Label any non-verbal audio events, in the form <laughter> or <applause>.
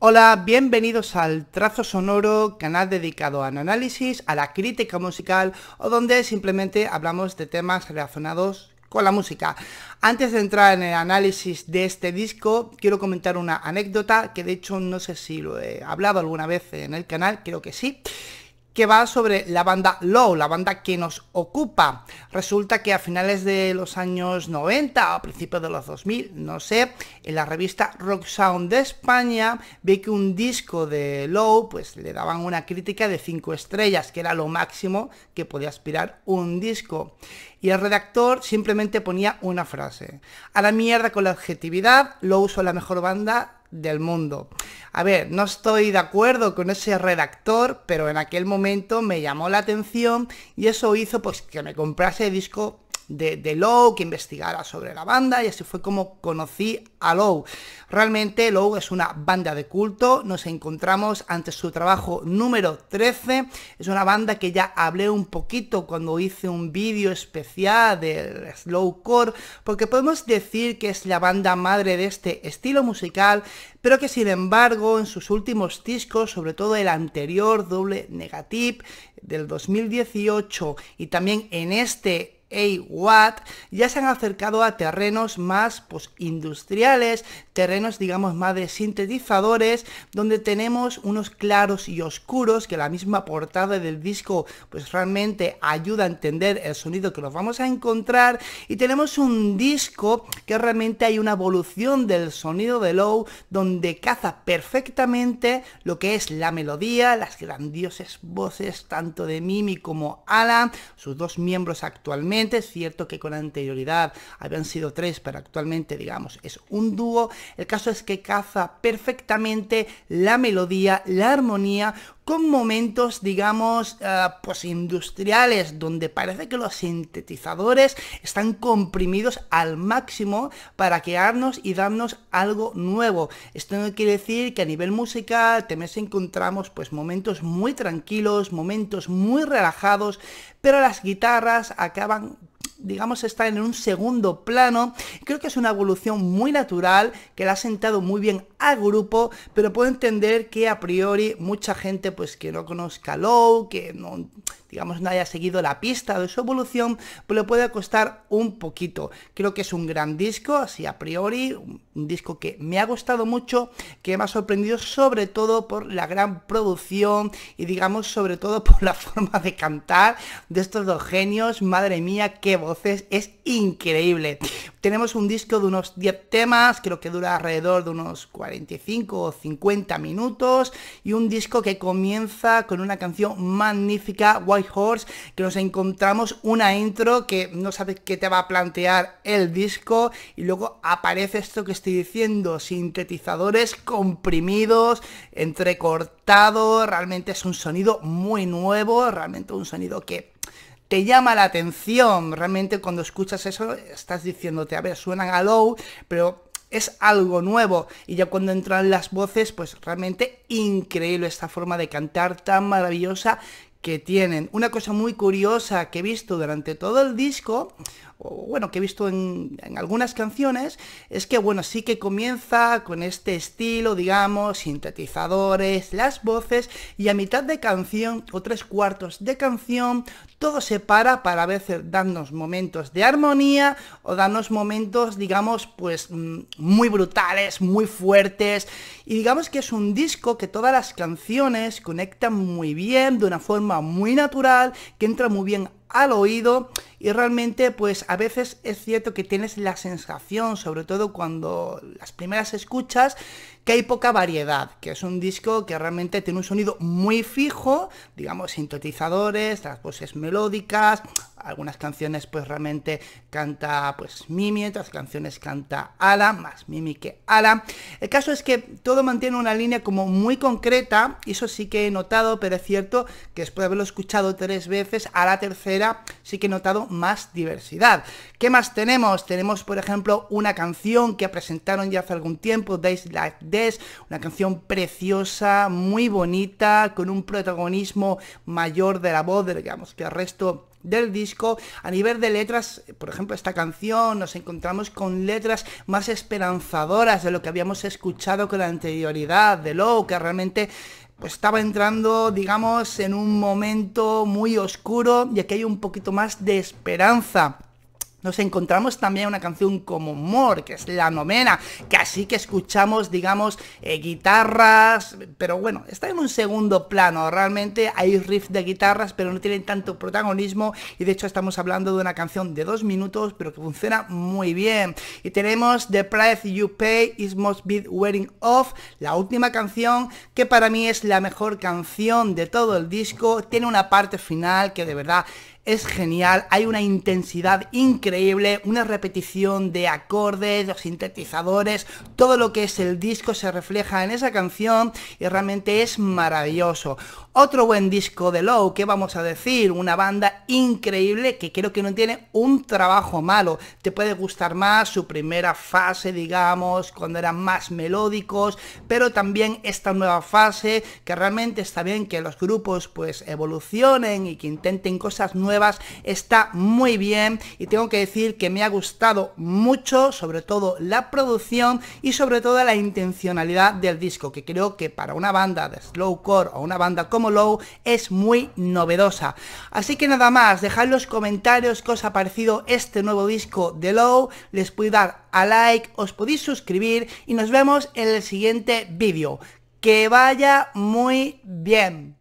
Hola, bienvenidos al Trazo Sonoro, canal dedicado al análisis, a la crítica musical o donde simplemente hablamos de temas relacionados con la música. Antes de entrar en el análisis de este disco, quiero comentar una anécdota que de hecho no sé si lo he hablado alguna vez en el canal, creo que sí que va sobre la banda Low, la banda que nos ocupa. Resulta que a finales de los años 90 a principios de los 2000, no sé, en la revista Rock Sound de España ve que un disco de Low pues le daban una crítica de 5 estrellas, que era lo máximo que podía aspirar un disco. Y el redactor simplemente ponía una frase. A la mierda con la objetividad, Low son la mejor banda del mundo. A ver, no estoy de acuerdo con ese redactor, pero en aquel momento me llamó la atención y eso hizo pues que me comprase disco de, Lowe, que investigara sobre la banda, y así fue como conocí a Lowe. Realmente Lowe es una banda de culto, nos encontramos ante su trabajo número 13, es una banda que ya hablé un poquito cuando hice un vídeo especial del slowcore, porque podemos decir que es la banda madre de este estilo musical, pero que sin embargo en sus últimos discos, sobre todo el anterior, Doble Negative, del 2018, y también en este what, ya se han acercado a terrenos más pues, industriales, terrenos digamos más de sintetizadores, donde tenemos unos claros y oscuros que la misma portada del disco pues realmente ayuda a entender el sonido que nos vamos a encontrar y tenemos un disco que realmente hay una evolución del sonido de Low donde caza perfectamente lo que es la melodía, las grandiosas voces tanto de Mimi como Alan, sus dos miembros actualmente es cierto que con anterioridad habían sido tres, pero actualmente, digamos, es un dúo. El caso es que caza perfectamente la melodía, la armonía con momentos, digamos, eh, pues industriales, donde parece que los sintetizadores están comprimidos al máximo para quedarnos y darnos algo nuevo. Esto no quiere decir que a nivel musical también encontramos pues momentos muy tranquilos, momentos muy relajados, pero las guitarras acaban digamos, están en un segundo plano. Creo que es una evolución muy natural que la ha sentado muy bien al grupo, pero puedo entender que a priori mucha gente pues que no conozca Low, que no digamos no haya seguido la pista de su evolución, pues le puede costar un poquito. Creo que es un gran disco, así a priori, un disco que me ha gustado mucho, que me ha sorprendido sobre todo por la gran producción y digamos sobre todo por la <laughs> forma de cantar de estos dos genios. Madre mía, qué voces, es increíble. Tenemos un disco de unos 10 temas, creo que dura alrededor de unos 45 o 50 minutos y un disco que comienza con una canción magnífica, White Horse, que nos encontramos una intro que no sabes qué te va a plantear el disco y luego aparece esto que estoy diciendo, sintetizadores comprimidos, entrecortados, realmente es un sonido muy nuevo, realmente un sonido que te llama la atención. Realmente cuando escuchas eso estás diciéndote, a ver, suena a pero es algo nuevo. Y ya cuando entran las voces, pues realmente increíble esta forma de cantar tan maravillosa tienen. Una cosa muy curiosa que he visto durante todo el disco, o bueno, que he visto en, en, algunas canciones, es que bueno, sí que comienza con este estilo, digamos, sintetizadores, las voces, y a mitad de canción, o tres cuartos de canción, todo se para para a veces darnos momentos de armonía o darnos momentos, digamos, pues mm, muy brutales, muy fuertes, y digamos que es un disco que todas las canciones conectan muy bien, de una forma muy natural, que entra muy bien al oído y realmente pues a veces es cierto que tienes la sensación, sobre todo cuando las primeras escuchas, que hay poca variedad, que es un disco que realmente tiene un sonido muy fijo, digamos sintetizadores, las voces melódicas, algunas canciones pues realmente canta pues Mimi, otras canciones canta Ala, más Mimi que Ala. El caso es que todo mantiene una línea como muy concreta, y eso sí que he notado, pero es cierto que después de haberlo escuchado tres veces, a la tercera sí que he notado más diversidad. ¿Qué más tenemos? Tenemos por ejemplo una canción que presentaron ya hace algún tiempo, Days Like This, una canción preciosa, muy bonita, con un protagonismo mayor de la voz, digamos, que el resto del disco. A nivel de letras, por ejemplo, esta canción nos encontramos con letras más esperanzadoras de lo que habíamos escuchado con la anterioridad de Low, que realmente pues estaba entrando, digamos, en un momento muy oscuro y aquí hay un poquito más de esperanza nos encontramos también una canción como More, que es la novena, que así que escuchamos, digamos, eh, guitarras, pero bueno, está en un segundo plano, realmente hay riff de guitarras, pero no tienen tanto protagonismo, y de hecho estamos hablando de una canción de dos minutos, pero que funciona muy bien. Y tenemos The Price You Pay Is Most Be Wearing Off, la última canción, que para mí es la mejor canción de todo el disco, tiene una parte final que de verdad es genial, hay una intensidad increíble, una repetición de acordes, los sintetizadores, todo lo que es el disco se refleja en esa canción y realmente es maravilloso. Otro buen disco de Low, ¿qué vamos a decir? Una banda increíble que creo que no tiene un trabajo malo. Te puede gustar más su primera fase, digamos, cuando eran más melódicos, pero también esta nueva fase que realmente está bien que los grupos pues evolucionen y que intenten cosas nuevas está muy bien y tengo que decir que me ha gustado mucho, sobre todo la producción y sobre todo la intencionalidad del disco, que creo que para una banda de slowcore o una banda como Low es muy novedosa. Así que nada más, dejad los comentarios que os ha parecido este nuevo disco de Low, les podéis dar a like, os podéis suscribir y nos vemos en el siguiente vídeo. Que vaya muy bien.